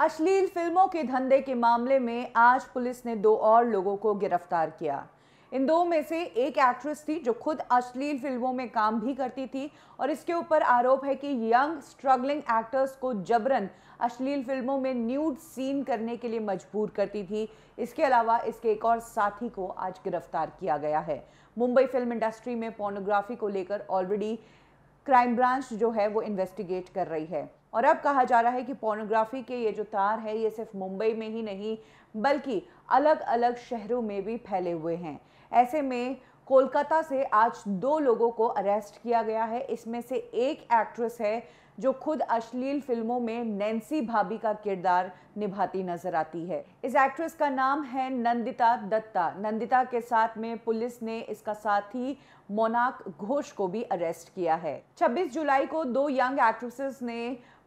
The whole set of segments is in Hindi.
अश्लील फिल्मों के धंधे के मामले में आज पुलिस ने दो और लोगों को गिरफ्तार किया इन दो में से एक एक्ट्रेस थी जो खुद अश्लील फिल्मों में काम भी करती थी और इसके ऊपर आरोप है कि यंग स्ट्रगलिंग एक्टर्स को जबरन अश्लील फिल्मों में न्यूड सीन करने के लिए मजबूर करती थी इसके अलावा इसके एक और साथी को आज गिरफ्तार किया गया है मुंबई फिल्म इंडस्ट्री में पोर्नोग्राफी को लेकर ऑलरेडी क्राइम ब्रांच जो है वो इन्वेस्टिगेट कर रही है और अब कहा जा रहा है कि पोर्नोग्राफी के ये जो तार है ये सिर्फ मुंबई में ही नहीं बल्कि अलग अलग शहरों में भी फैले हुए हैं ऐसे में कोलकाता से आज दो लोगों को अरेस्ट किया गया है इसमें से एक एक्ट्रेस है जो खुद अश्लील फिल्मों में नैन्सी भाभी का किरदार निभाती नजर आती है इस एक्ट्रेस का नाम है नंदिता दत्ता नंदिता के साथ में पुलिस ने इसका साथी मोनाक घोष को भी अरेस्ट किया है 26 जुलाई को दो यंग एक्ट्रेसेस ने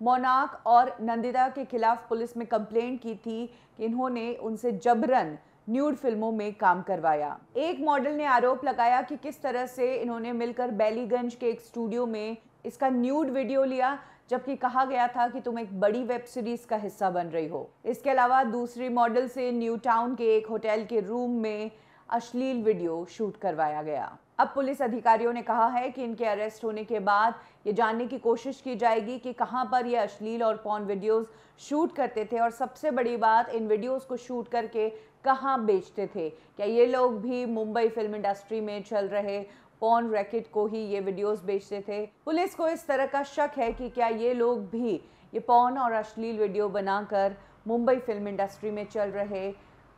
मोनाक और नंदिता के खिलाफ पुलिस में कंप्लेंट की थी कि इन्होंने उनसे जबरन न्यूड फिल्मों में काम करवाया एक मॉडल ने आरोप लगाया कि किस तरह से इन्होंने मिलकर बैलीगंज के एक स्टूडियो में इसका न्यूड वीडियो लिया जबकि कहा गया था कि तुम एक बड़ी वेब सीरीज का हिस्सा बन रही हो इसके अलावा दूसरी मॉडल से न्यू टाउन के एक होटल के रूम में अश्लील वीडियो शूट करवाया गया अब पुलिस अधिकारियों ने कहा है कि इनके अरेस्ट होने के बाद ये जानने की कोशिश की जाएगी कि कहां पर ये अश्लील और पॉन वीडियोस शूट करते थे और सबसे बड़ी बात इन वीडियोस को शूट करके कहां बेचते थे क्या ये लोग भी मुंबई फिल्म इंडस्ट्री में चल रहे पॉन रैकेट को ही ये वीडियोस बेचते थे पुलिस को इस तरह का शक है कि क्या ये लोग भी ये पॉन और अश्लील वीडियो बनाकर मुंबई फिल्म इंडस्ट्री में चल रहे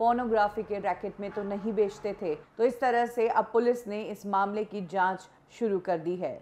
पोर्नोग्राफी के रैकेट में तो नहीं बेचते थे तो इस तरह से अब पुलिस ने इस मामले की जांच शुरू कर दी है